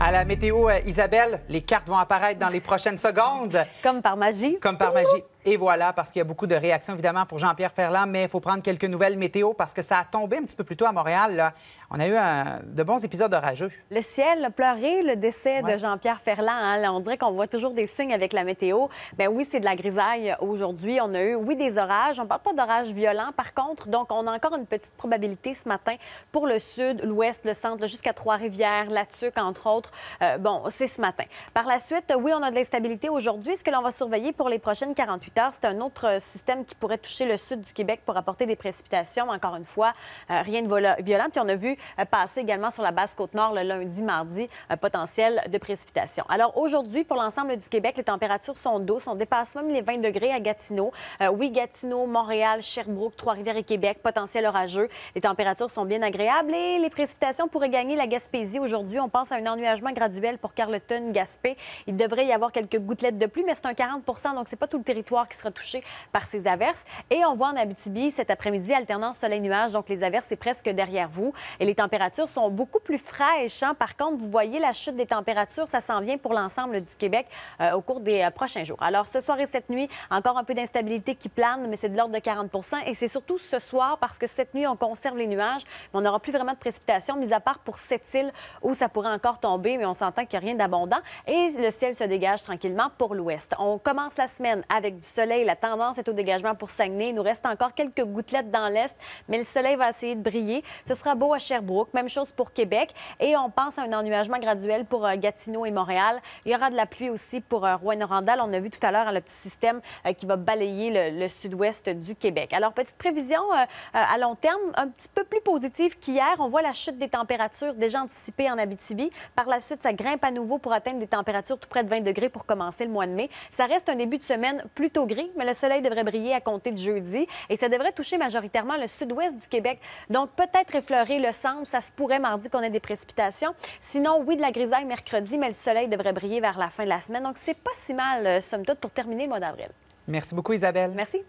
À la météo, euh, Isabelle, les cartes vont apparaître dans les prochaines secondes. Comme par magie. Comme par magie. Et voilà, parce qu'il y a beaucoup de réactions, évidemment, pour Jean-Pierre Ferland, mais il faut prendre quelques nouvelles météo parce que ça a tombé un petit peu plus tôt à Montréal. Là. On a eu un... Euh, de bons épisodes orageux. Le ciel a pleuré le décès de Jean-Pierre Ferland. Hein. on dirait qu'on voit toujours des signes avec la météo. Bien oui, c'est de la grisaille aujourd'hui. On a eu, oui, des orages. On ne parle pas d'orages violents, par contre. Donc, on a encore une petite probabilité ce matin pour le sud, l'ouest, le centre, jusqu'à Trois-Rivières, Latuc, entre autres. Euh, bon, c'est ce matin. Par la suite, oui, on a de l'instabilité aujourd'hui. Ce que l'on va surveiller pour les prochaines 48 c'est un autre euh, système qui pourrait toucher le sud du Québec pour apporter des précipitations. Encore une fois, euh, rien de violent. Puis on a vu euh, passer également sur la basse côte nord le lundi, mardi, un potentiel de précipitations. Alors aujourd'hui, pour l'ensemble du Québec, les températures sont douces. On dépasse même les 20 degrés à Gatineau. oui, Gatineau, Montréal, Sherbrooke, Trois-Rivières et Québec, potentiel orageux. Les températures sont bien agréables et les précipitations pourraient gagner la Gaspésie aujourd'hui. On pense à un ennuagement graduel pour Carleton, Gaspé. Il devrait y avoir quelques gouttelettes de pluie, mais c'est un 40 donc ce n'est pas tout le territoire qui sera touché par ces averses. Et on voit en Abitibi cet après-midi alternance soleil nuages donc les averses, c'est presque derrière vous. Et les températures sont beaucoup plus fraîches. Hein. Par contre, vous voyez la chute des températures, ça s'en vient pour l'ensemble du Québec euh, au cours des euh, prochains jours. Alors, ce soir et cette nuit, encore un peu d'instabilité qui plane, mais c'est de l'ordre de 40 Et c'est surtout ce soir, parce que cette nuit, on conserve les nuages, mais on n'aura plus vraiment de précipitations, mis à part pour cette île où ça pourrait encore tomber, mais on s'entend qu'il n'y a rien d'abondant. Et le ciel se dégage tranquillement pour l'ouest. On commence la semaine avec du soleil. La tendance est au dégagement pour Saguenay. Il nous reste encore quelques gouttelettes dans l'est, mais le soleil va essayer de briller. Ce sera beau à Sherbrooke, même chose pour Québec. Et on pense à un ennuagement graduel pour euh, Gatineau et Montréal. Il y aura de la pluie aussi pour euh, Rouen-Norandal. On a vu tout à l'heure hein, le petit système euh, qui va balayer le, le sud-ouest du Québec. Alors, petite prévision à long terme, un petit peu plus positive qu'hier. On voit la chute des températures déjà anticipée en Abitibi. Par la suite, ça grimpe à nouveau pour atteindre des températures tout près de 20 degrés pour commencer le mois de mai. Ça reste un début de semaine plutôt gris, mais le soleil devrait briller à compter de jeudi et ça devrait toucher majoritairement le sud-ouest du Québec. Donc, peut-être effleurer le centre. Ça se pourrait mardi qu'on ait des précipitations. Sinon, oui, de la grisaille mercredi, mais le soleil devrait briller vers la fin de la semaine. Donc, c'est pas si mal, euh, somme toute, pour terminer le mois d'avril. Merci beaucoup, Isabelle. Merci.